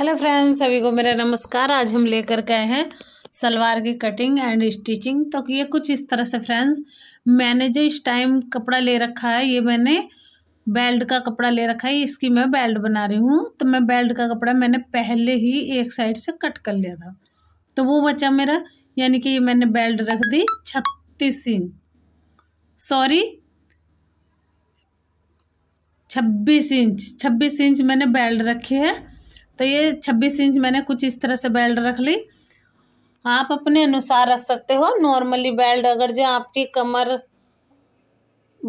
hello friends सभी को मेरा नमस्कार आज हम लेकर गए हैं सलवार की कटिंग एंड स्टिचिंग तो ये कुछ इस तरह से फ्रेंड्स मैंने जो इस टाइम कपड़ा ले रखा है ये मैंने बेल्ट का कपड़ा ले रखा है इसकी मैं बेल्ट बना रही हूँ तो मैं बेल्ट का कपड़ा मैंने पहले ही एक साइड से कट कर लिया था तो वो बचा मेरा यानी कि ये मैंने बेल्ट रख दी छत्तीस इंच सॉरी छब्बीस इंच छब्बीस इंच मैंने बेल्ट रखी है तो ये छब्बीस इंच मैंने कुछ इस तरह से बेल्ट रख ली आप अपने अनुसार रख सकते हो नॉर्मली बेल्ट अगर जो आपकी कमर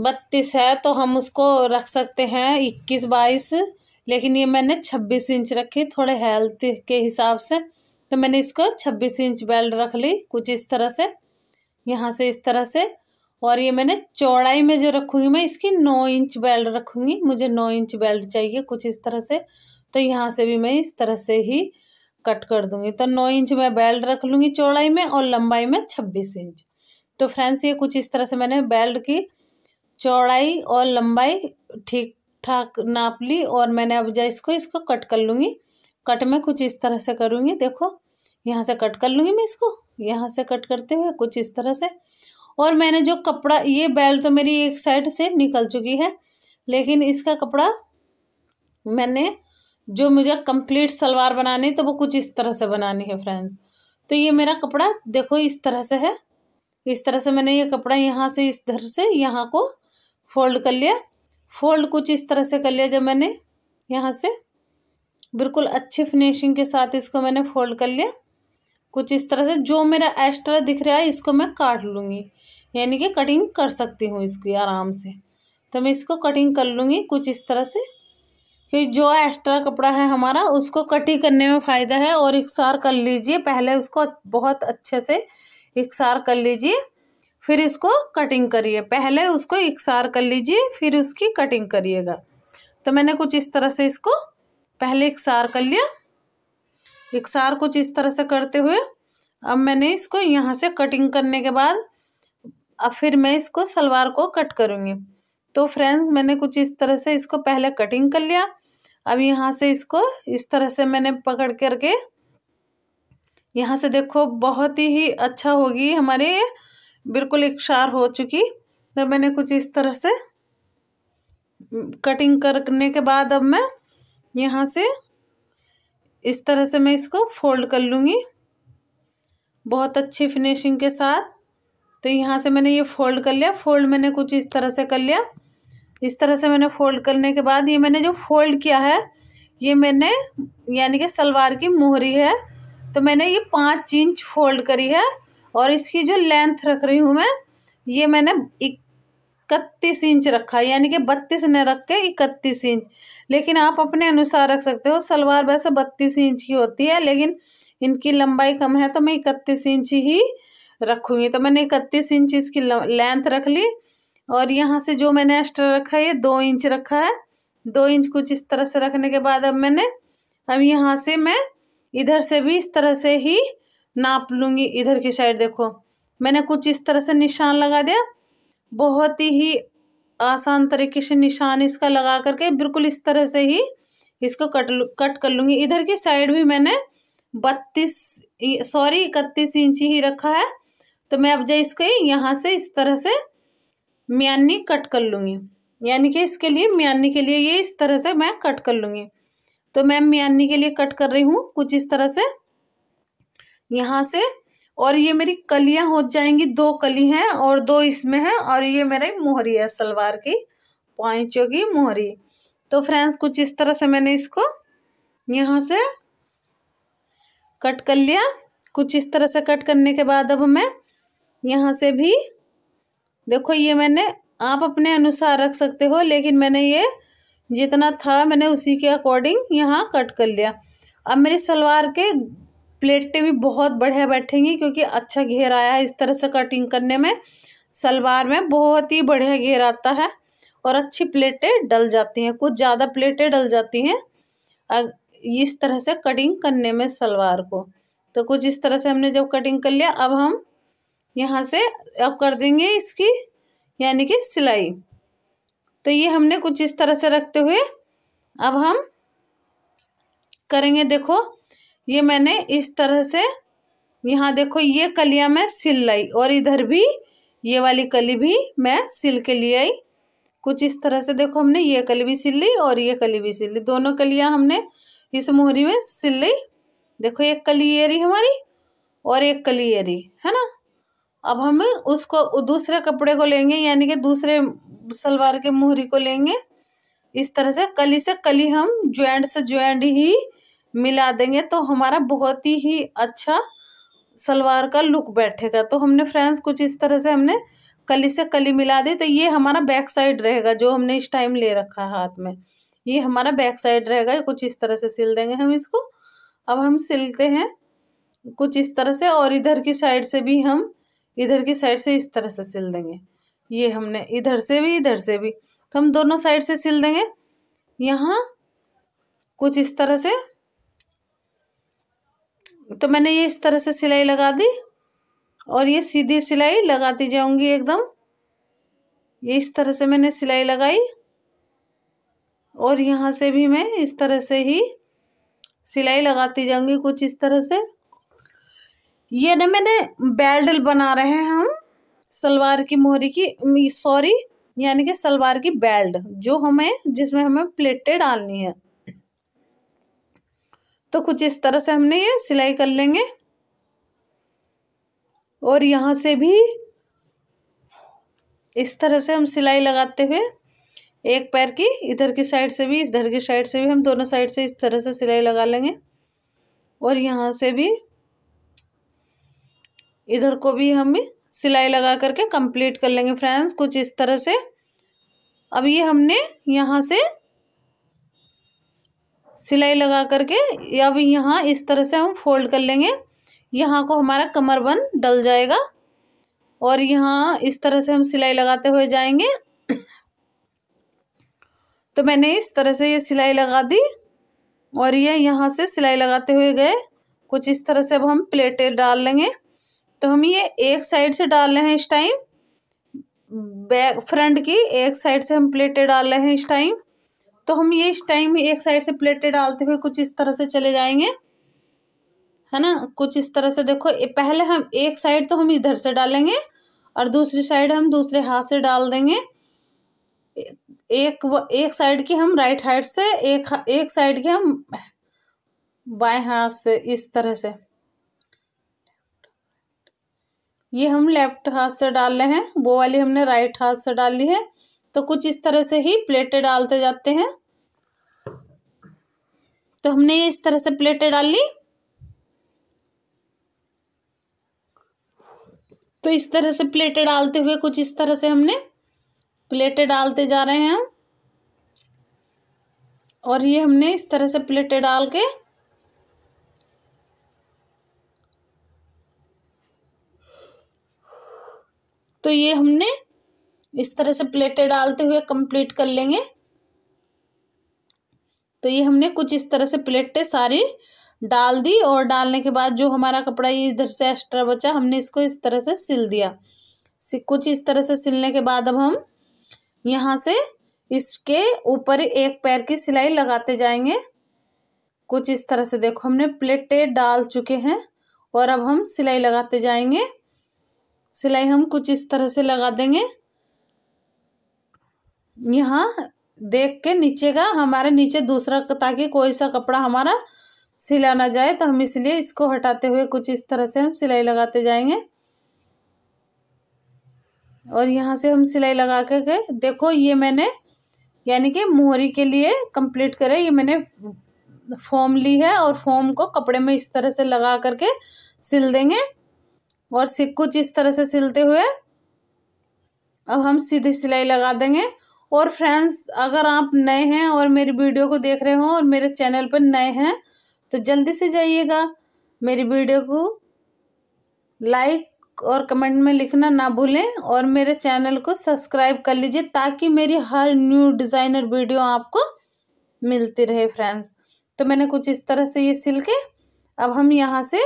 बत्तीस है तो हम उसको रख सकते हैं इक्कीस बाईस लेकिन ये मैंने छब्बीस इंच रखी थोड़े हेल्थ के हिसाब से तो मैंने इसको छब्बीस इंच बेल्ट रख ली कुछ इस तरह से यहाँ से इस तरह से और ये मैंने चौड़ाई में जो रखूँगी मैं इसकी नौ इंच बेल्ट रखूँगी मुझे नौ इंच बेल्ट चाहिए कुछ इस तरह से तो यहाँ से भी मैं इस तरह से ही कट कर दूंगी तो नौ इंच मैं बेल्ट रख लूँगी चौड़ाई में और लंबाई में छब्बीस इंच तो फ्रेंड्स ये कुछ इस तरह से मैंने बेल्ट की चौड़ाई और लंबाई ठीक ठाक नाप ली और मैंने अब जैसे इसको इसको कट कर लूँगी कट में कुछ इस तरह से करूँगी देखो यहाँ से कट कर लूँगी मैं इसको यहाँ से कट करते हुए कुछ इस तरह से और मैंने जो कपड़ा ये बेल्ट तो मेरी एक साइड से निकल चुकी है लेकिन इसका कपड़ा मैंने जो मुझे कंप्लीट सलवार बनानी है तो वो कुछ इस तरह से बनानी है फ्रेंड्स तो ये मेरा कपड़ा देखो इस तरह से है इस तरह से मैंने ये कपड़ा यहाँ से इस तरह से यहाँ को फोल्ड कर लिया फोल्ड कुछ इस तरह से कर लिया जब मैंने यहाँ से बिल्कुल अच्छी फिनिशिंग के साथ इसको मैंने फोल्ड कर लिया कुछ इस तरह से जो मेरा एक्स्ट्रा दिख रहा है इसको मैं काट लूँगी यानी कि कटिंग कर सकती हूँ इसकी आराम से तो मैं इसको कटिंग कर लूँगी कुछ इस तरह से कि जो एक्स्ट्रा कपड़ा है हमारा उसको कटी करने में फ़ायदा है और इकसार कर लीजिए पहले उसको बहुत अच्छे से इकसार कर लीजिए फिर इसको कटिंग करिए पहले उसको इकसार कर लीजिए फिर उसकी कटिंग करिएगा तो मैंने कुछ इस तरह से इसको पहले इकसार कर लिया इकसार कुछ इस तरह से करते हुए अब मैंने इसको यहाँ से कटिंग करने के बाद अब फिर मैं इसको सलवार को कट करूँगी तो फ्रेंड्स मैंने कुछ इस तरह से इसको पहले कटिंग कर लिया अब यहाँ से इसको इस तरह से मैंने पकड़ करके यहाँ से देखो बहुत ही अच्छा होगी हमारे बिल्कुल एक शार हो चुकी तो मैंने कुछ इस तरह से कटिंग करने के बाद अब मैं यहाँ से इस तरह से मैं इसको फोल्ड कर लूँगी बहुत अच्छी फिनिशिंग के साथ तो यहाँ से मैंने ये फोल्ड कर लिया फोल्ड मैंने कुछ इस तरह से कर लिया इस तरह से मैंने फोल्ड करने के बाद ये मैंने जो फोल्ड किया है ये मैंने यानी कि सलवार की मोहरी है तो मैंने ये पाँच इंच फोल्ड करी है और इसकी जो लेंथ रख रही हूँ मैं ये मैंने इकतीस इंच रखा यानी कि बत्तीस ने रख के इकतीस इंच लेकिन आप अपने अनुसार रख सकते हो सलवार वैसे बत्तीस इंच की होती है लेकिन इनकी लंबाई कम है तो मैं इकतीस इंच ही रखूँगी तो मैंने इकतीस इंच इसकी लेंथ रख ली और यहाँ से जो मैंने एक्स्ट्रा रखा है ये दो इंच रखा है दो इंच कुछ इस तरह से रखने के बाद अब मैंने अब यहाँ से मैं इधर से भी इस तरह से ही नाप लूँगी इधर की साइड देखो मैंने कुछ इस तरह से निशान लगा दिया बहुत ही आसान तरीके से निशान इसका लगा करके बिल्कुल इस तरह से ही इसको कट कट कर लूँगी इधर की साइड भी मैंने बत्तीस सॉरी इकतीस इंच ही रखा है तो मैं अब जो इसको यहाँ से इस तरह से म्यानी कट कर लूँगी यानी कि इसके लिए म्यानी के लिए ये इस तरह से मैं कट कर लूँगी तो मैं म्यानी के लिए कट कर रही हूँ कुछ इस तरह से यहाँ से और ये मेरी कलियाँ हो जाएंगी दो कली हैं और दो इसमें हैं और ये मेरी मोहरी है सलवार की पॉइंटों की मोहरी तो फ्रेंड्स कुछ इस तरह से मैंने इसको यहाँ से कट कर लिया कुछ इस तरह से कट करने के बाद अब मैं यहाँ से भी देखो ये मैंने आप अपने अनुसार रख सकते हो लेकिन मैंने ये जितना था मैंने उसी के अकॉर्डिंग यहाँ कट कर लिया अब मेरी सलवार के प्लेटें भी बहुत बढ़िया बैठेंगी क्योंकि अच्छा घेर आया है इस तरह से कटिंग करने में सलवार में बहुत ही बढ़िया घेर आता है और अच्छी प्लेटें डल जाती हैं कुछ ज़्यादा प्लेटें डल जाती हैं इस तरह से कटिंग करने में सलवार को तो कुछ इस तरह से हमने जब कटिंग कर लिया अब हम यहाँ से अब कर देंगे इसकी यानी कि सिलाई तो ये हमने कुछ इस तरह से रखते हुए अब हम करेंगे देखो ये मैंने इस तरह से यहाँ देखो ये कलियाँ मैं सिल लाई और इधर भी ये वाली कली भी मैं सिल के लिए आई कुछ इस तरह से देखो हमने ये कली भी सिल ली और ये कली भी सिल ली दोनों कलियाँ हमने इस मोहरी में सिल ली देखो एक कली ये रही हमारी और एक कली ये रही है ना अब हम उसको दूसरे कपड़े को लेंगे यानी कि दूसरे सलवार के मुहरी को लेंगे इस तरह से कली से कली हम ज्वाइंट से ज्वाइंट ही मिला देंगे तो हमारा बहुत ही अच्छा सलवार का लुक बैठेगा तो हमने फ्रेंड्स कुछ इस तरह से हमने कली से कली मिला दी तो ये हमारा बैक साइड रहेगा जो हमने इस टाइम ले रखा है हाथ में ये हमारा बैक साइड रहेगा कुछ इस तरह से सिल देंगे हम इसको अब हम सिलते हैं कुछ इस तरह से और इधर की साइड से भी हम इधर की साइड से इस तरह से सिल देंगे ये हमने इधर से भी इधर से भी तो हम दोनों साइड से सिल देंगे यहाँ कुछ इस तरह से तो मैंने ये इस तरह से सिलाई लगा दी और ये सीधी सिलाई लगाती जाऊंगी एकदम ये इस तरह से मैंने सिलाई लगाई और यहाँ से भी मैं इस तरह से ही सिलाई लगाती जाऊंगी कुछ इस तरह से ये ना मैंने बेल्ट बना रहे हैं हम सलवार की मोहरी की सॉरी यानी कि सलवार की बेल्ट जो हमें जिसमें हमें प्लेटें डालनी है तो कुछ इस तरह से हमने ये सिलाई कर लेंगे और यहाँ से भी इस तरह से हम सिलाई लगाते हुए एक पैर की इधर की साइड से भी इधर की साइड से भी हम दोनों साइड से इस तरह से सिलाई लगा लेंगे और यहाँ से भी इधर को भी हम सिलाई लगा करके कंप्लीट कर लेंगे फ्रेंड्स कुछ इस तरह से अब ये हमने यहाँ से सिलाई लगा करके अब यहाँ इस तरह से हम फोल्ड कर लेंगे यहाँ को हमारा कमर बन डल जाएगा और यहाँ इस तरह से हम सिलाई लगाते हुए जाएंगे तो मैंने इस तरह से ये सिलाई लगा दी और ये यहाँ से सिलाई लगाते हुए गए कुछ इस तरह से अब हम प्लेटें डाल लेंगे तो हम ये एक साइड से डाल रहे हैं इस टाइम बैक फ्रंट की एक साइड से हम प्लेटें डाल रहे हैं इस टाइम तो हम ये इस टाइम एक साइड से प्लेटें डालते हुए कुछ इस तरह से चले जाएंगे है ना कुछ इस तरह से देखो पहले हम एक साइड तो हम इधर से डालेंगे और दूसरी साइड हम दूसरे हाथ से डाल देंगे एक एक साइड की हम राइट हाइड से एक एक साइड की हम बाएं हाथ से इस तरह से ये हम लेफ्ट हाथ से डाल रहे हैं वो वाली हमने राइट हाथ से डाली है तो कुछ इस तरह से ही प्लेटें डालते जाते हैं तो हमने ये इस तरह से प्लेटें डाल ली तो इस तरह से प्लेटें डालते हुए कुछ इस तरह से हमने प्लेटें डालते जा रहे हैं और ये हमने इस तरह से प्लेटें डाल के तो ये हमने इस तरह से प्लेटें डालते हुए कंप्लीट कर लेंगे तो ये हमने कुछ इस तरह से प्लेटें सारी डाल दी और डालने के बाद जो हमारा कपड़ा ये इधर से एक्स्ट्रा बचा हमने इसको इस तरह से सिल दिया कुछ इस तरह से सिलने के बाद अब हम यहाँ से इसके ऊपर एक पैर की सिलाई लगाते जाएंगे कुछ इस तरह से देखो हमने प्लेटें डाल चुके हैं और अब हम सिलाई लगाते जाएंगे सिलाई हम कुछ इस तरह से लगा देंगे यहाँ देख के नीचे का हमारे नीचे दूसरा ताकि कोई सा कपड़ा हमारा सिला ना जाए तो हम इसलिए इसको हटाते हुए कुछ इस तरह से हम सिलाई लगाते जाएंगे और यहाँ से हम सिलाई लगा के गए देखो ये मैंने यानी कि मोहरी के लिए कंप्लीट करे ये मैंने फॉर्म ली है और फॉर्म को कपड़े में इस तरह से लगा करके सिल देंगे और सिक कुछ इस तरह से सिलते हुए अब हम सीधी सिलाई लगा देंगे और फ्रेंड्स अगर आप नए हैं और मेरी वीडियो को देख रहे हो और मेरे चैनल पर नए हैं तो जल्दी से जाइएगा मेरी वीडियो को लाइक और कमेंट में लिखना ना भूलें और मेरे चैनल को सब्सक्राइब कर लीजिए ताकि मेरी हर न्यू डिज़ाइनर वीडियो आपको मिलती रहे फ्रेंड्स तो मैंने कुछ इस तरह से ये सिल के अब हम यहाँ से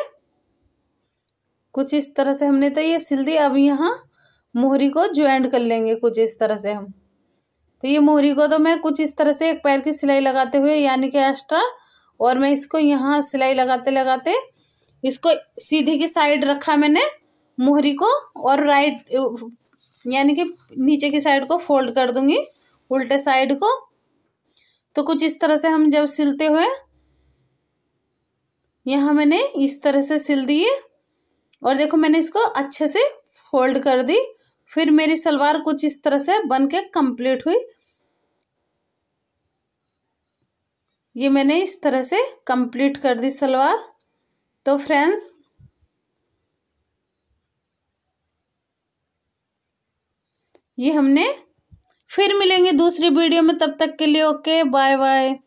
कुछ इस तरह से हमने तो ये सिल दी अब यहाँ मोहरी को ज्वाइंट कर लेंगे कुछ इस तरह से हम तो ये मोहरी को तो मैं कुछ इस तरह से एक पैर की सिलाई लगाते हुए यानी कि एक्स्ट्रा और मैं इसको यहाँ सिलाई लगाते लगाते इसको सीधे की साइड रखा मैंने मोहरी को और राइट यानी कि नीचे की साइड को फोल्ड कर दूंगी उल्टे साइड को तो कुछ इस तरह से हम जब सिलते हुए यहाँ मैंने इस तरह से सिल दिए और देखो मैंने इसको अच्छे से फोल्ड कर दी फिर मेरी सलवार कुछ इस तरह से बन के कम्प्लीट हुई ये मैंने इस तरह से कंप्लीट कर दी सलवार तो फ्रेंड्स ये हमने फिर मिलेंगे दूसरी वीडियो में तब तक के लिए ओके बाय बाय